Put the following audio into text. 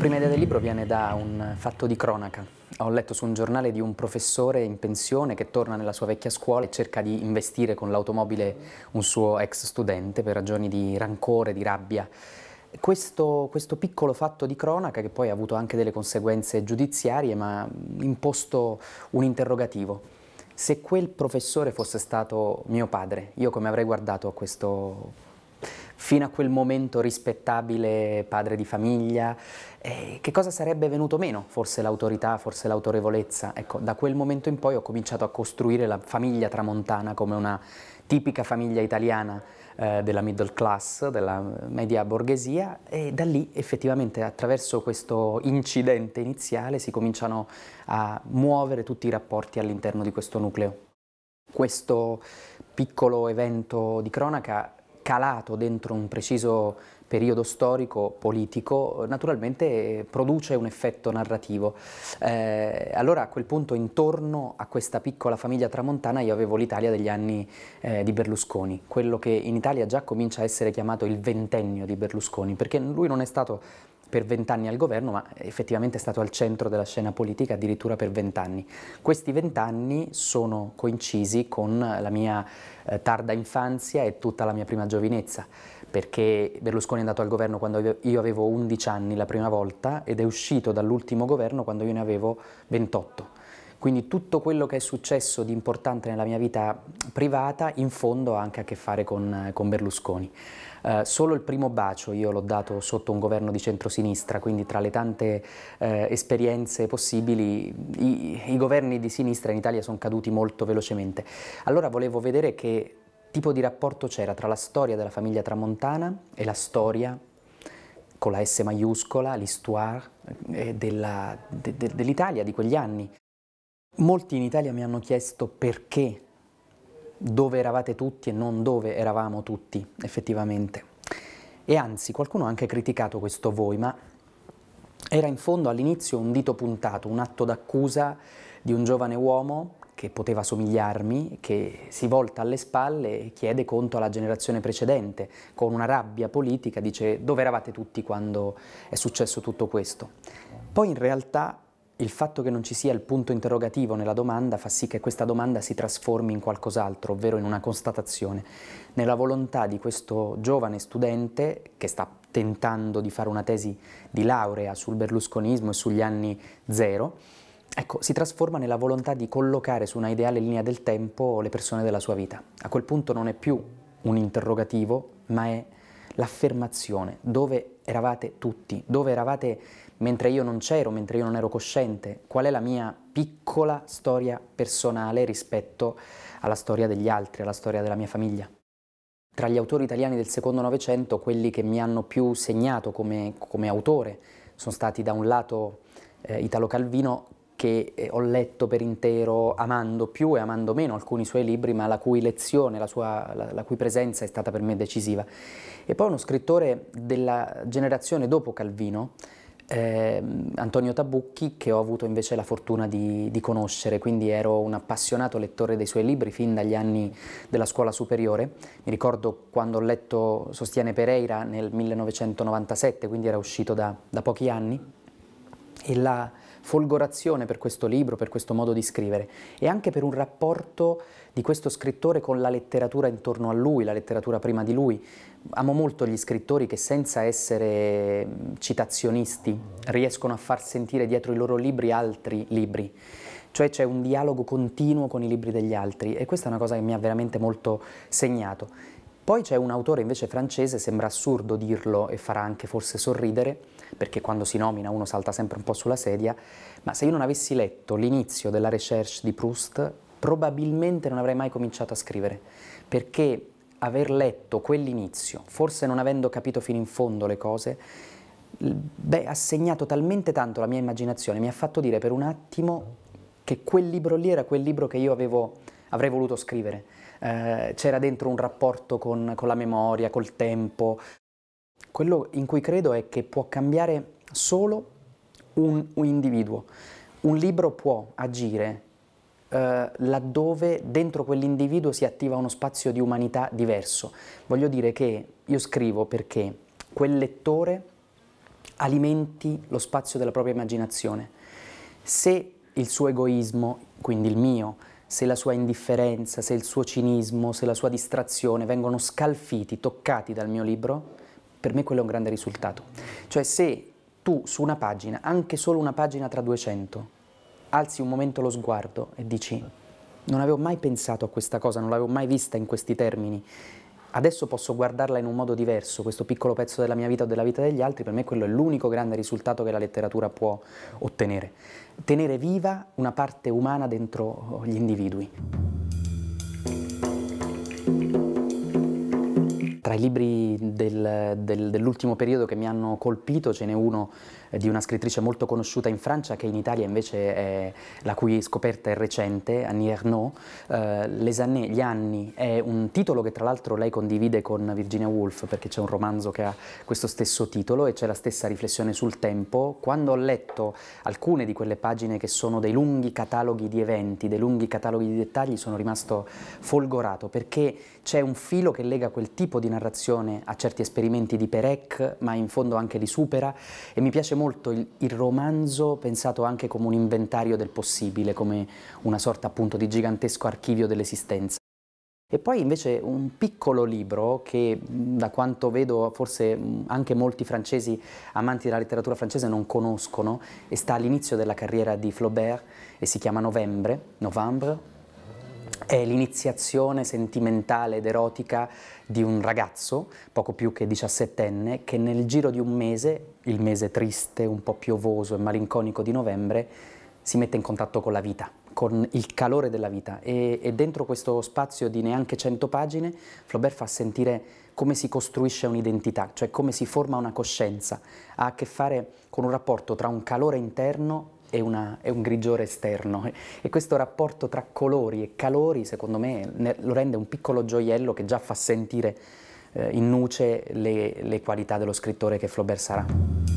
prima idea del libro viene da un fatto di cronaca. Ho letto su un giornale di un professore in pensione che torna nella sua vecchia scuola e cerca di investire con l'automobile un suo ex studente per ragioni di rancore, di rabbia. Questo, questo, piccolo fatto di cronaca che poi ha avuto anche delle conseguenze giudiziarie mi ha imposto un interrogativo. Se quel professore fosse stato mio padre, io come avrei guardato a questo fino a quel momento rispettabile padre di famiglia, eh, che cosa sarebbe venuto meno? Forse l'autorità, forse l'autorevolezza. Ecco, da quel momento in poi ho cominciato a costruire la famiglia tramontana come una tipica famiglia italiana eh, della middle class, della media borghesia e da lì effettivamente attraverso questo incidente iniziale si cominciano a muovere tutti i rapporti all'interno di questo nucleo. Questo piccolo evento di cronaca calato dentro un preciso periodo storico, politico, naturalmente eh, produce un effetto narrativo. Eh, allora a quel punto intorno a questa piccola famiglia tramontana io avevo l'Italia degli anni eh, di Berlusconi, quello che in Italia già comincia a essere chiamato il ventennio di Berlusconi, perché lui non è stato per vent'anni al governo, ma effettivamente è stato al centro della scena politica addirittura per vent'anni. Questi vent'anni sono coincisi con la mia eh, tarda infanzia e tutta la mia prima giovinezza, perché Berlusconi è andato al governo quando io avevo 11 anni la prima volta ed è uscito dall'ultimo governo quando io ne avevo 28. Quindi tutto quello che è successo di importante nella mia vita privata in fondo ha anche a che fare con, con Berlusconi. Eh, solo il primo bacio io l'ho dato sotto un governo di centrosinistra, quindi tra le tante eh, esperienze possibili i, i governi di sinistra in Italia sono caduti molto velocemente. Allora volevo vedere che tipo di rapporto c'era tra la storia della famiglia tramontana e la storia con la S maiuscola, l'histoire eh, dell'Italia de, de, dell di quegli anni. Molti in Italia mi hanno chiesto perché, dove eravate tutti e non dove eravamo tutti effettivamente. E anzi, qualcuno ha anche criticato questo voi, ma era in fondo all'inizio un dito puntato, un atto d'accusa di un giovane uomo che poteva somigliarmi, che si volta alle spalle e chiede conto alla generazione precedente, con una rabbia politica, dice dove eravate tutti quando è successo tutto questo. Poi in realtà il fatto che non ci sia il punto interrogativo nella domanda fa sì che questa domanda si trasformi in qualcos'altro, ovvero in una constatazione. Nella volontà di questo giovane studente che sta tentando di fare una tesi di laurea sul berlusconismo e sugli anni zero, ecco, si trasforma nella volontà di collocare su una ideale linea del tempo le persone della sua vita. A quel punto non è più un interrogativo, ma è l'affermazione, dove eravate tutti, dove eravate mentre io non c'ero, mentre io non ero cosciente, qual è la mia piccola storia personale rispetto alla storia degli altri, alla storia della mia famiglia. Tra gli autori italiani del secondo Novecento, quelli che mi hanno più segnato come, come autore sono stati da un lato eh, Italo Calvino, che eh, ho letto per intero amando più e amando meno alcuni suoi libri, ma la cui lezione, la, sua, la, la cui presenza è stata per me decisiva. E poi uno scrittore della generazione dopo Calvino, eh, Antonio Tabucchi che ho avuto invece la fortuna di, di, conoscere, quindi ero un appassionato lettore dei suoi libri fin dagli anni della scuola superiore. Mi ricordo quando ho letto Sostiene Pereira nel 1997, quindi era uscito da, da pochi anni, e la, folgorazione per questo libro, per questo modo di scrivere e anche per un rapporto di questo scrittore con la letteratura intorno a lui, la letteratura prima di lui. Amo molto gli scrittori che senza essere citazionisti riescono a far sentire dietro i loro libri altri libri cioè c'è un dialogo continuo con i libri degli altri e questa è una cosa che mi ha veramente molto segnato. Poi c'è un autore invece francese, sembra assurdo dirlo e farà anche forse sorridere, perché quando si nomina uno salta sempre un po' sulla sedia, ma se io non avessi letto l'inizio della recherche di Proust, probabilmente non avrei mai cominciato a scrivere, perché aver letto quell'inizio, forse non avendo capito fino in fondo le cose, beh, ha segnato talmente tanto la mia immaginazione, mi ha fatto dire per un attimo che quel libro lì era quel libro che io avevo, avrei voluto scrivere. Eh, c'era dentro un rapporto con, con la memoria, col tempo. Quello in cui credo è che può cambiare solo un, un individuo. Un libro può agire eh, laddove dentro quell'individuo si attiva uno spazio di umanità diverso. Voglio dire che io scrivo perché quel lettore alimenti lo spazio della propria immaginazione. Se il suo egoismo, quindi il mio, se la sua indifferenza, se il suo cinismo, se la sua distrazione vengono scalfiti, toccati dal mio libro, per me quello è un grande risultato. Cioè se tu su una pagina, anche solo una pagina tra 200, alzi un momento lo sguardo e dici non avevo mai pensato a questa cosa, non l'avevo mai vista in questi termini, adesso posso guardarla in un modo diverso, questo piccolo pezzo della mia vita o della vita degli altri, per me quello è l'unico grande risultato che la letteratura può ottenere, tenere viva una parte umana dentro gli individui. Tra i libri del, del, dell'ultimo periodo che mi hanno colpito ce n'è uno eh, di una scrittrice molto conosciuta in Francia che in Italia invece è, la cui scoperta è recente, Annie Ernaux, eh, Les années, gli anni, è un titolo che tra l'altro lei condivide con Virginia Woolf perché c'è un romanzo che ha questo stesso titolo e c'è la stessa riflessione sul tempo. Quando ho letto alcune di quelle pagine che sono dei lunghi cataloghi di eventi, dei lunghi cataloghi di dettagli, sono rimasto folgorato perché c'è un filo che lega quel tipo di narrazione a certi esperimenti di Perec, ma in fondo anche di Supera, e mi piace molto il, il romanzo pensato anche come un inventario del possibile, come una sorta appunto di gigantesco archivio dell'esistenza. E poi invece un piccolo libro che da quanto vedo forse anche molti francesi amanti della letteratura francese non conoscono e sta all'inizio della carriera di Flaubert e si chiama Novembre, Novembre è l'iniziazione sentimentale ed erotica di un ragazzo, poco più che diciassettenne, che nel giro di un mese, il mese triste, un po' piovoso e malinconico di novembre, si mette in contatto con la vita, con il calore della vita e, e dentro questo spazio di neanche 100 pagine Flaubert fa sentire come si costruisce un'identità, cioè come si forma una coscienza, ha a che fare con un rapporto tra un calore interno è, una, è un grigiore esterno e questo rapporto tra colori e calori secondo me ne, lo rende un piccolo gioiello che già fa sentire eh, in nuce le, le qualità dello scrittore che Flaubert sarà.